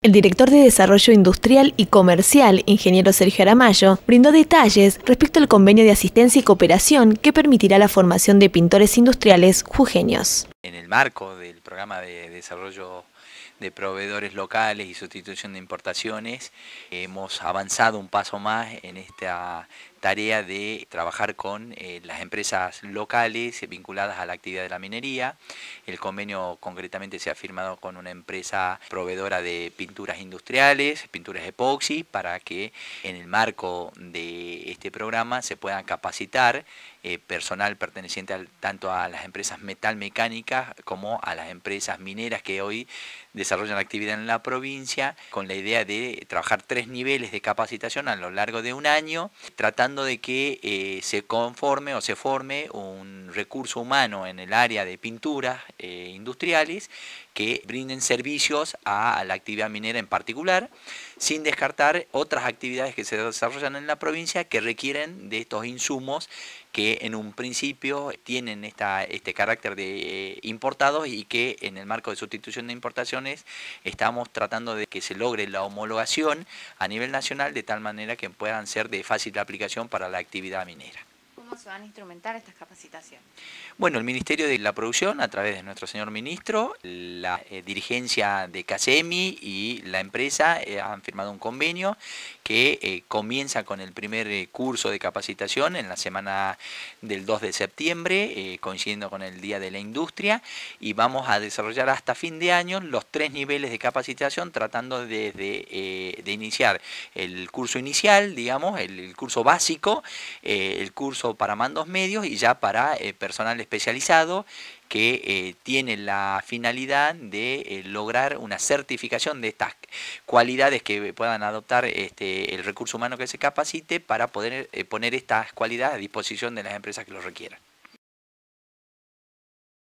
El director de Desarrollo Industrial y Comercial, ingeniero Sergio Aramayo, brindó detalles respecto al convenio de asistencia y cooperación que permitirá la formación de pintores industriales jujeños en el marco del programa de desarrollo de proveedores locales y sustitución de importaciones, hemos avanzado un paso más en esta tarea de trabajar con eh, las empresas locales vinculadas a la actividad de la minería. El convenio concretamente se ha firmado con una empresa proveedora de pinturas industriales, pinturas epoxi, para que en el marco de este programa se pueda capacitar eh, personal perteneciente tanto a las empresas metalmecánicas como a las empresas mineras que hoy desarrollan actividad en la provincia con la idea de trabajar tres niveles de capacitación a lo largo de un año, tratando de que eh, se conforme o se forme un recurso humano en el área de pinturas eh, industriales que brinden servicios a, la actividad minera en particular, sin descartar otras actividades que se desarrollan en la provincia que requieren de estos insumos que en un principio tienen este carácter de eh, importados y que en el marco de sustitución de importaciones estamos tratando de que se logre la homologación a nivel nacional de tal manera que puedan ser de fácil aplicación para la actividad minera se van a instrumentar estas capacitaciones? Bueno, el Ministerio de la Producción, a través de nuestro señor ministro, la eh, dirigencia de CASEMI y la empresa eh, han firmado un convenio que eh, comienza con el primer curso de capacitación en la semana del 2 de septiembre, coincidiendo con el Día de la Industria, y vamos a desarrollar hasta fin de año los tres niveles de capacitación, tratando desde de, iniciar el curso inicial, digamos, el, el curso básico, el curso para mandos medios y ya para eh, personal especializado que eh, tiene la finalidad de eh, lograr una certificación de estas cualidades que puedan adoptar este, el recurso humano que se capacite para poder poner estas cualidades a disposición de las empresas que lo requieran.